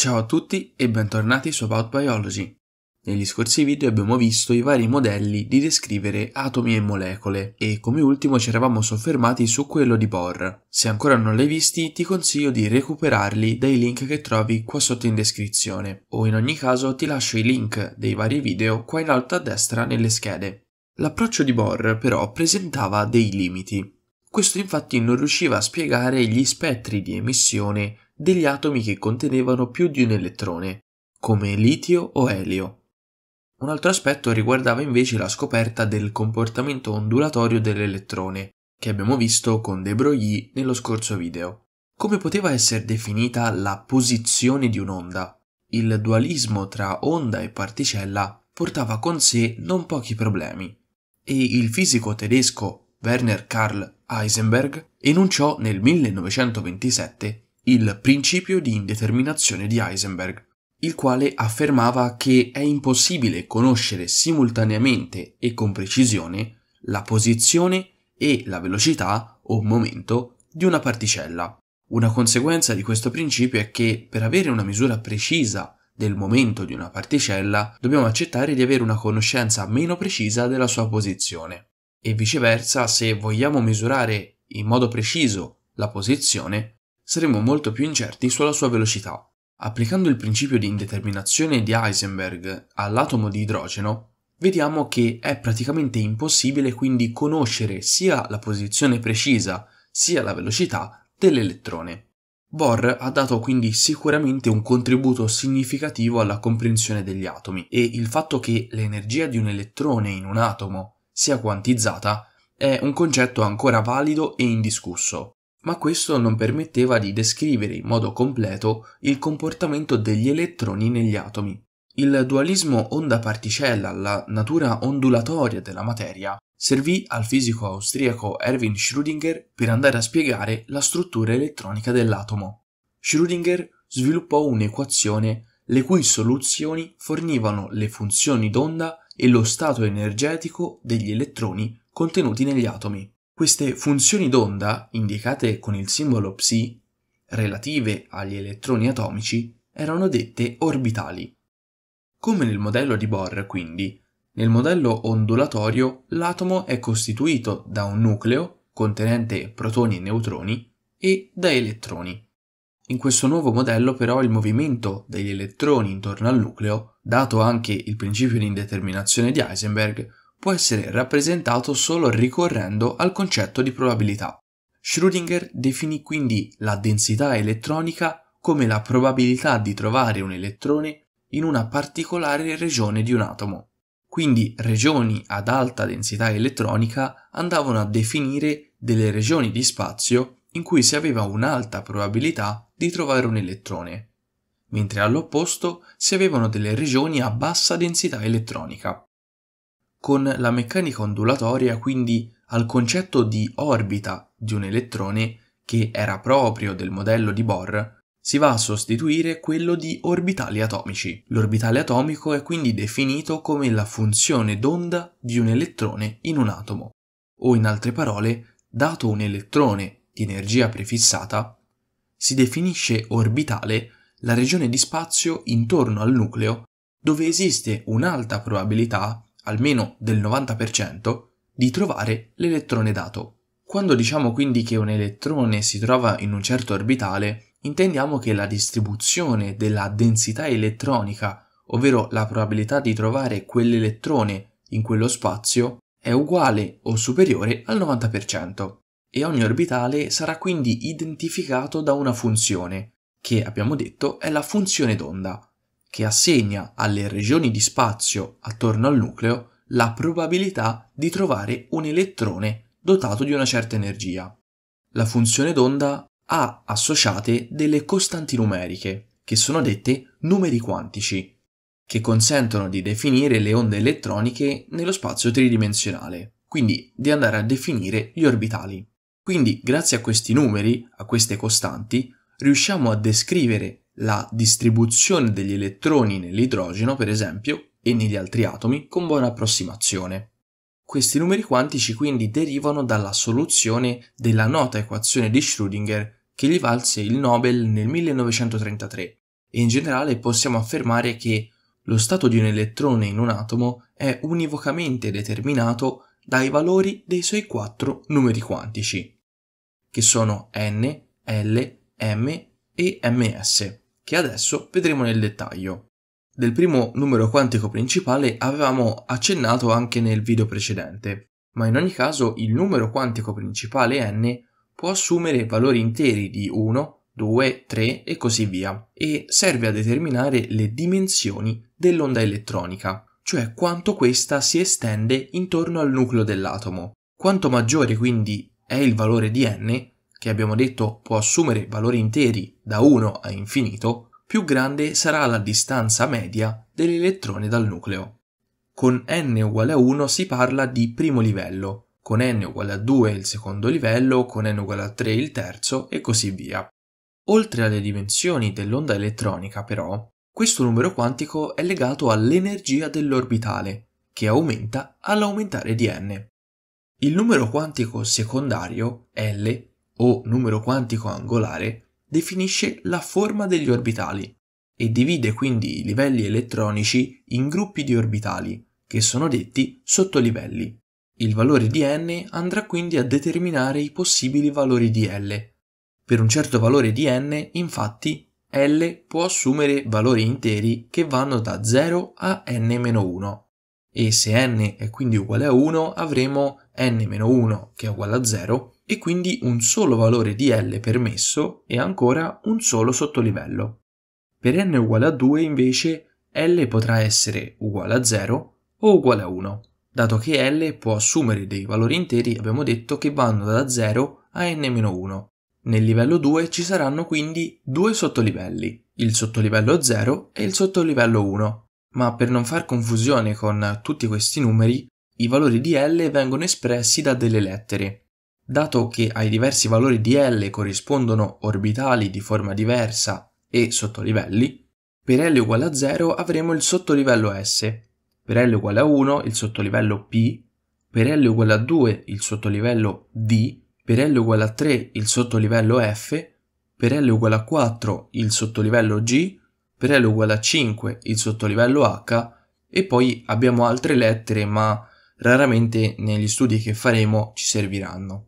Ciao a tutti e bentornati su About Biology. Negli scorsi video abbiamo visto i vari modelli di descrivere atomi e molecole e come ultimo ci eravamo soffermati su quello di Bohr. Se ancora non l'hai visti ti consiglio di recuperarli dai link che trovi qua sotto in descrizione o in ogni caso ti lascio i link dei vari video qua in alto a destra nelle schede. L'approccio di Bohr però presentava dei limiti. Questo infatti non riusciva a spiegare gli spettri di emissione degli atomi che contenevano più di un elettrone, come litio o elio. Un altro aspetto riguardava invece la scoperta del comportamento ondulatorio dell'elettrone, che abbiamo visto con De Broglie nello scorso video. Come poteva essere definita la posizione di un'onda? Il dualismo tra onda e particella portava con sé non pochi problemi e il fisico tedesco Werner Karl Heisenberg enunciò nel 1927 il principio di indeterminazione di Heisenberg, il quale affermava che è impossibile conoscere simultaneamente e con precisione la posizione e la velocità o momento di una particella. Una conseguenza di questo principio è che per avere una misura precisa del momento di una particella dobbiamo accettare di avere una conoscenza meno precisa della sua posizione e viceversa se vogliamo misurare in modo preciso la posizione saremo molto più incerti sulla sua velocità. Applicando il principio di indeterminazione di Heisenberg all'atomo di idrogeno, vediamo che è praticamente impossibile quindi conoscere sia la posizione precisa sia la velocità dell'elettrone. Bohr ha dato quindi sicuramente un contributo significativo alla comprensione degli atomi e il fatto che l'energia di un elettrone in un atomo sia quantizzata è un concetto ancora valido e indiscusso ma questo non permetteva di descrivere in modo completo il comportamento degli elettroni negli atomi. Il dualismo onda-particella, la natura ondulatoria della materia, servì al fisico austriaco Erwin Schrödinger per andare a spiegare la struttura elettronica dell'atomo. Schrödinger sviluppò un'equazione le cui soluzioni fornivano le funzioni d'onda e lo stato energetico degli elettroni contenuti negli atomi. Queste funzioni d'onda, indicate con il simbolo psi, relative agli elettroni atomici, erano dette orbitali. Come nel modello di Bohr, quindi, nel modello ondulatorio l'atomo è costituito da un nucleo contenente protoni e neutroni e da elettroni. In questo nuovo modello però il movimento degli elettroni intorno al nucleo, dato anche il principio di indeterminazione di Heisenberg, può essere rappresentato solo ricorrendo al concetto di probabilità. Schrödinger definì quindi la densità elettronica come la probabilità di trovare un elettrone in una particolare regione di un atomo. Quindi regioni ad alta densità elettronica andavano a definire delle regioni di spazio in cui si aveva un'alta probabilità di trovare un elettrone, mentre all'opposto si avevano delle regioni a bassa densità elettronica con la meccanica ondulatoria quindi al concetto di orbita di un elettrone che era proprio del modello di Bohr, si va a sostituire quello di orbitali atomici. L'orbitale atomico è quindi definito come la funzione d'onda di un elettrone in un atomo, o in altre parole, dato un elettrone di energia prefissata, si definisce orbitale la regione di spazio intorno al nucleo dove esiste un'alta probabilità almeno del 90%, di trovare l'elettrone dato. Quando diciamo quindi che un elettrone si trova in un certo orbitale, intendiamo che la distribuzione della densità elettronica, ovvero la probabilità di trovare quell'elettrone in quello spazio, è uguale o superiore al 90%, e ogni orbitale sarà quindi identificato da una funzione, che abbiamo detto è la funzione d'onda, che assegna alle regioni di spazio attorno al nucleo la probabilità di trovare un elettrone dotato di una certa energia. La funzione d'onda ha associate delle costanti numeriche, che sono dette numeri quantici, che consentono di definire le onde elettroniche nello spazio tridimensionale, quindi di andare a definire gli orbitali. Quindi, grazie a questi numeri, a queste costanti, riusciamo a descrivere la distribuzione degli elettroni nell'idrogeno, per esempio, e negli altri atomi con buona approssimazione. Questi numeri quantici quindi derivano dalla soluzione della nota equazione di Schrödinger che gli valse il Nobel nel 1933 e in generale possiamo affermare che lo stato di un elettrone in un atomo è univocamente determinato dai valori dei suoi quattro numeri quantici, che sono n, l, m e ms che adesso vedremo nel dettaglio. Del primo numero quantico principale avevamo accennato anche nel video precedente, ma in ogni caso il numero quantico principale n può assumere valori interi di 1, 2, 3 e così via, e serve a determinare le dimensioni dell'onda elettronica, cioè quanto questa si estende intorno al nucleo dell'atomo. Quanto maggiore quindi è il valore di n, che abbiamo detto può assumere valori interi da 1 a infinito, più grande sarà la distanza media dell'elettrone dal nucleo. Con n uguale a 1 si parla di primo livello, con n uguale a 2 il secondo livello, con n uguale a 3 il terzo e così via. Oltre alle dimensioni dell'onda elettronica, però, questo numero quantico è legato all'energia dell'orbitale, che aumenta all'aumentare di n. Il numero quantico secondario, L, o numero quantico angolare definisce la forma degli orbitali e divide quindi i livelli elettronici in gruppi di orbitali, che sono detti sottolivelli. Il valore di n andrà quindi a determinare i possibili valori di L. Per un certo valore di n, infatti, L può assumere valori interi che vanno da 0 a n-1 e se n è quindi uguale a 1 avremo n-1 che è uguale a 0 e quindi un solo valore di L permesso e ancora un solo sottolivello. Per n uguale a 2 invece L potrà essere uguale a 0 o uguale a 1, dato che L può assumere dei valori interi, abbiamo detto, che vanno da 0 a n-1. Nel livello 2 ci saranno quindi due sottolivelli, il sottolivello 0 e il sottolivello 1, ma per non far confusione con tutti questi numeri, i valori di L vengono espressi da delle lettere, Dato che ai diversi valori di L corrispondono orbitali di forma diversa e sottolivelli, per L uguale a 0 avremo il sottolivello S, per L uguale a 1 il sottolivello P, per L uguale a 2 il sottolivello D, per L uguale a 3 il sottolivello F, per L uguale a 4 il sottolivello G, per L uguale a 5 il sottolivello H e poi abbiamo altre lettere ma raramente negli studi che faremo ci serviranno.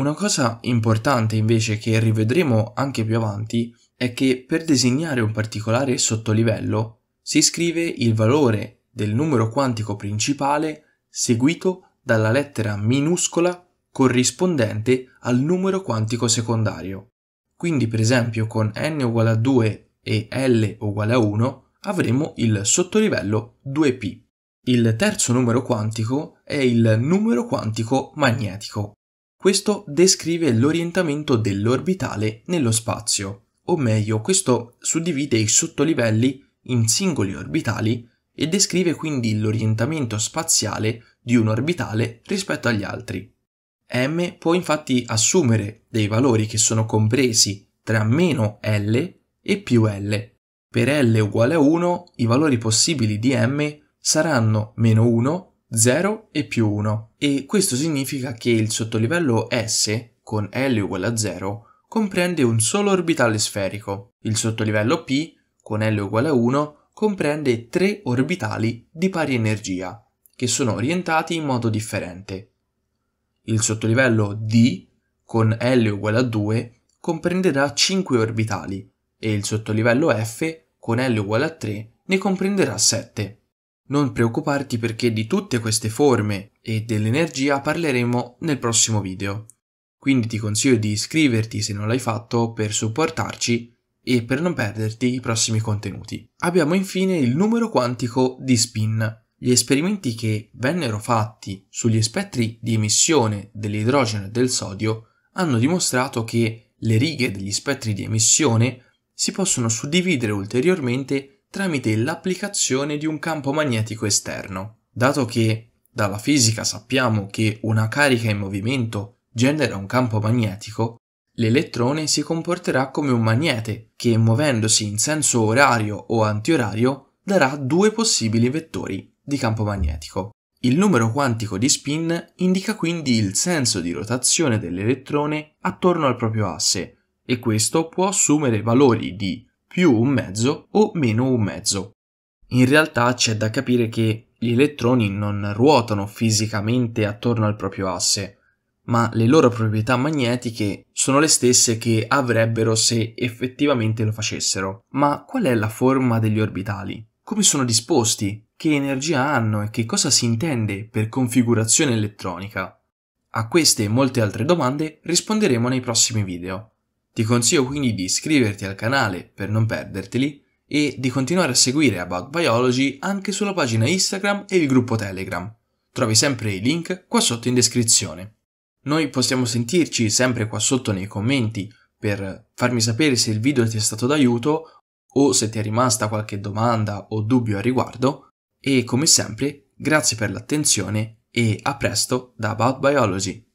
Una cosa importante invece che rivedremo anche più avanti è che per designare un particolare sottolivello si scrive il valore del numero quantico principale seguito dalla lettera minuscola corrispondente al numero quantico secondario. Quindi per esempio con n uguale a 2 e l uguale a 1 avremo il sottolivello 2p. Il terzo numero quantico è il numero quantico magnetico. Questo descrive l'orientamento dell'orbitale nello spazio, o meglio, questo suddivide i sottolivelli in singoli orbitali e descrive quindi l'orientamento spaziale di un orbitale rispetto agli altri. M può infatti assumere dei valori che sono compresi tra meno L e più L. Per L uguale a 1 i valori possibili di M saranno meno 1 0 e più 1 e questo significa che il sottolivello S con L uguale a 0 comprende un solo orbitale sferico. Il sottolivello P con L uguale a 1 comprende tre orbitali di pari energia che sono orientati in modo differente. Il sottolivello D con L uguale a 2 comprenderà 5 orbitali e il sottolivello F con L uguale a 3 ne comprenderà 7. Non preoccuparti perché di tutte queste forme e dell'energia parleremo nel prossimo video. Quindi ti consiglio di iscriverti se non l'hai fatto per supportarci e per non perderti i prossimi contenuti. Abbiamo infine il numero quantico di spin. Gli esperimenti che vennero fatti sugli spettri di emissione dell'idrogeno e del sodio hanno dimostrato che le righe degli spettri di emissione si possono suddividere ulteriormente tramite l'applicazione di un campo magnetico esterno. Dato che dalla fisica sappiamo che una carica in movimento genera un campo magnetico, l'elettrone si comporterà come un magnete che muovendosi in senso orario o antiorario darà due possibili vettori di campo magnetico. Il numero quantico di spin indica quindi il senso di rotazione dell'elettrone attorno al proprio asse e questo può assumere valori di più un mezzo o meno un mezzo. In realtà c'è da capire che gli elettroni non ruotano fisicamente attorno al proprio asse, ma le loro proprietà magnetiche sono le stesse che avrebbero se effettivamente lo facessero. Ma qual è la forma degli orbitali? Come sono disposti? Che energia hanno e che cosa si intende per configurazione elettronica? A queste e molte altre domande risponderemo nei prossimi video. Ti consiglio quindi di iscriverti al canale per non perderteli e di continuare a seguire About Biology anche sulla pagina Instagram e il gruppo Telegram. Trovi sempre i link qua sotto in descrizione. Noi possiamo sentirci sempre qua sotto nei commenti per farmi sapere se il video ti è stato d'aiuto o se ti è rimasta qualche domanda o dubbio a riguardo e come sempre grazie per l'attenzione e a presto da About Biology.